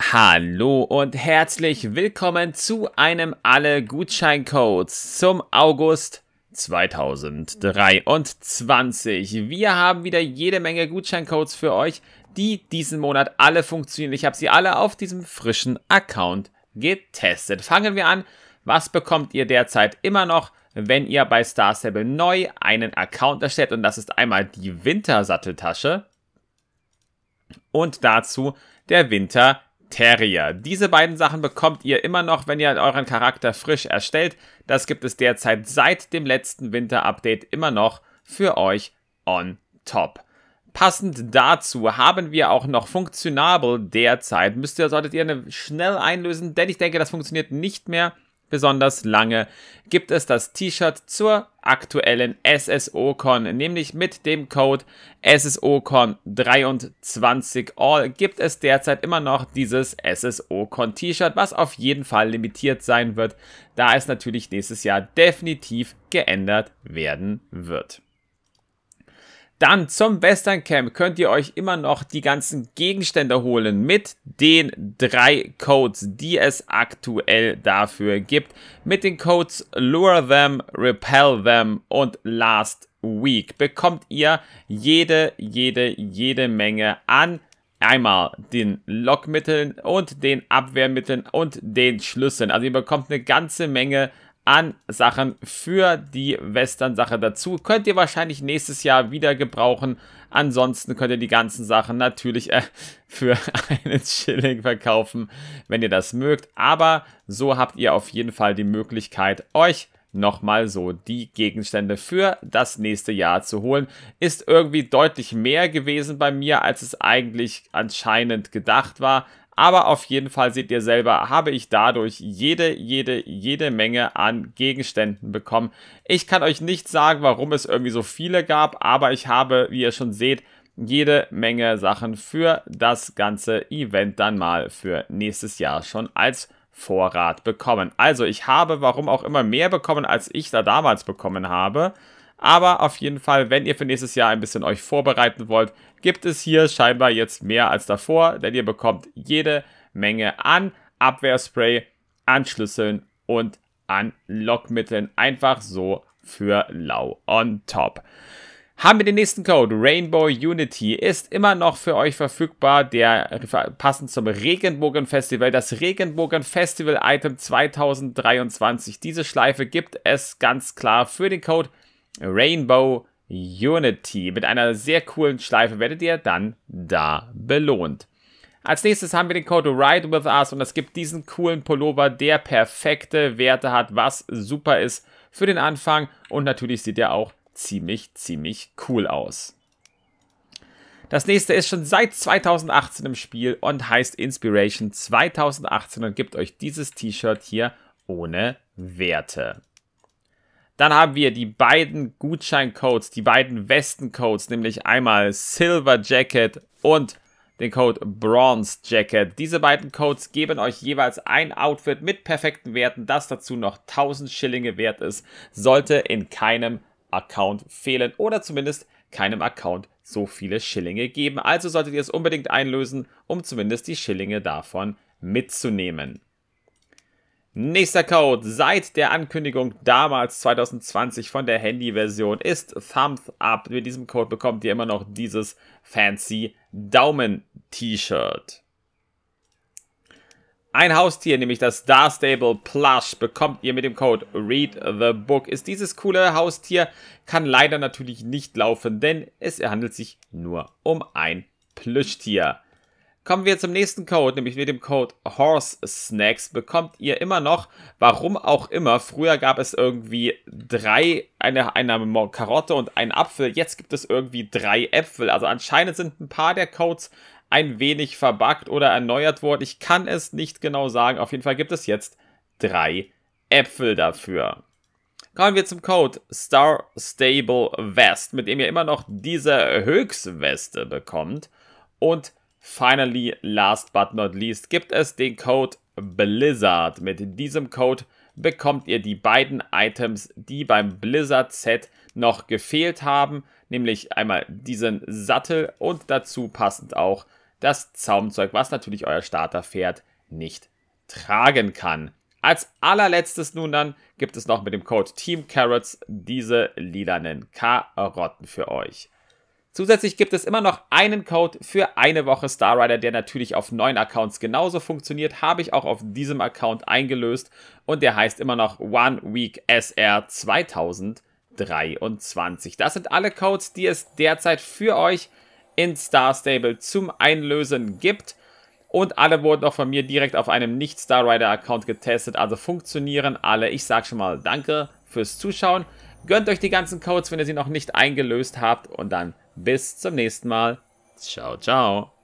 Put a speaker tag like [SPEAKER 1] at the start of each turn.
[SPEAKER 1] Hallo und herzlich willkommen zu einem Alle Gutscheincodes zum August 2023. Wir haben wieder jede Menge Gutscheincodes für euch, die diesen Monat alle funktionieren. Ich habe sie alle auf diesem frischen Account getestet. Fangen wir an. Was bekommt ihr derzeit immer noch, wenn ihr bei Star Stable neu einen Account erstellt? Und das ist einmal die Wintersatteltasche und dazu der Winter Terrier. Diese beiden Sachen bekommt ihr immer noch, wenn ihr euren Charakter frisch erstellt. Das gibt es derzeit seit dem letzten Winter-Update immer noch für euch on top. Passend dazu haben wir auch noch Funktionabel derzeit. Müsst ihr, solltet ihr eine schnell einlösen, denn ich denke, das funktioniert nicht mehr besonders lange gibt es das T-Shirt zur aktuellen SSOCon, nämlich mit dem Code SSOCon23all gibt es derzeit immer noch dieses SSOCon T-Shirt, was auf jeden Fall limitiert sein wird, da es natürlich nächstes Jahr definitiv geändert werden wird. Dann zum Western Camp könnt ihr euch immer noch die ganzen Gegenstände holen mit den drei Codes, die es aktuell dafür gibt. Mit den Codes Lure Them, Repel Them und Last Week bekommt ihr jede, jede, jede Menge an einmal den Lockmitteln und den Abwehrmitteln und den Schlüsseln. Also ihr bekommt eine ganze Menge an an Sachen für die Western-Sache dazu. Könnt ihr wahrscheinlich nächstes Jahr wieder gebrauchen. Ansonsten könnt ihr die ganzen Sachen natürlich äh, für einen Schilling verkaufen, wenn ihr das mögt. Aber so habt ihr auf jeden Fall die Möglichkeit, euch nochmal so die Gegenstände für das nächste Jahr zu holen. Ist irgendwie deutlich mehr gewesen bei mir, als es eigentlich anscheinend gedacht war. Aber auf jeden Fall seht ihr selber, habe ich dadurch jede, jede, jede Menge an Gegenständen bekommen. Ich kann euch nicht sagen, warum es irgendwie so viele gab, aber ich habe, wie ihr schon seht, jede Menge Sachen für das ganze Event dann mal für nächstes Jahr schon als Vorrat bekommen. Also ich habe, warum auch immer, mehr bekommen, als ich da damals bekommen habe. Aber auf jeden Fall, wenn ihr für nächstes Jahr ein bisschen euch vorbereiten wollt, gibt es hier scheinbar jetzt mehr als davor, denn ihr bekommt jede Menge an Abwehrspray, an Schlüsseln und an Lockmitteln einfach so für lau on top. Haben wir den nächsten Code, Rainbow Unity, ist immer noch für euch verfügbar, der passend zum Regenbogen Festival, das Regenbogen Festival Item 2023. Diese Schleife gibt es ganz klar für den Code Rainbow Unity. Mit einer sehr coolen Schleife werdet ihr dann da belohnt. Als nächstes haben wir den Code Ride With Us und es gibt diesen coolen Pullover, der perfekte Werte hat, was super ist für den Anfang und natürlich sieht er auch ziemlich, ziemlich cool aus. Das nächste ist schon seit 2018 im Spiel und heißt Inspiration 2018 und gibt euch dieses T-Shirt hier ohne Werte. Dann haben wir die beiden Gutscheincodes, die beiden Westencodes, nämlich einmal Silver Jacket und den Code Bronze Jacket. Diese beiden Codes geben euch jeweils ein Outfit mit perfekten Werten, das dazu noch 1000 Schillinge wert ist, sollte in keinem Account fehlen oder zumindest keinem Account so viele Schillinge geben. Also solltet ihr es unbedingt einlösen, um zumindest die Schillinge davon mitzunehmen. Nächster Code seit der Ankündigung damals 2020 von der Handy-Version ist Thumbs Up. Mit diesem Code bekommt ihr immer noch dieses fancy Daumen-T-Shirt. Ein Haustier, nämlich das Star Stable Plush, bekommt ihr mit dem Code Read the Book. Ist dieses coole Haustier, kann leider natürlich nicht laufen, denn es handelt sich nur um ein Plüschtier. Kommen wir zum nächsten Code, nämlich mit dem Code Horse Snacks bekommt ihr immer noch, warum auch immer. Früher gab es irgendwie drei, eine, eine Karotte und einen Apfel. Jetzt gibt es irgendwie drei Äpfel. Also anscheinend sind ein paar der Codes ein wenig verbuggt oder erneuert worden. Ich kann es nicht genau sagen. Auf jeden Fall gibt es jetzt drei Äpfel dafür. Kommen wir zum Code Star Stable Vest, mit dem ihr immer noch diese Höchstweste bekommt. Und finally, last but not least, gibt es den Code Blizzard. Mit diesem Code bekommt ihr die beiden Items, die beim Blizzard-Set noch gefehlt haben, nämlich einmal diesen Sattel und dazu passend auch das Zaumzeug, was natürlich euer Starterpferd nicht tragen kann. Als allerletztes nun dann gibt es noch mit dem Code Team Carrots diese lilanen Karotten für euch. Zusätzlich gibt es immer noch einen Code für eine Woche Star Rider, der natürlich auf neuen Accounts genauso funktioniert. Habe ich auch auf diesem Account eingelöst und der heißt immer noch One Week SR 2023. Das sind alle Codes, die es derzeit für euch in Star Stable zum Einlösen gibt. Und alle wurden auch von mir direkt auf einem Nicht-Star Rider-Account getestet. Also funktionieren alle. Ich sage schon mal Danke fürs Zuschauen. Gönnt euch die ganzen Codes, wenn ihr sie noch nicht eingelöst habt. Und dann bis zum nächsten Mal. Ciao, ciao.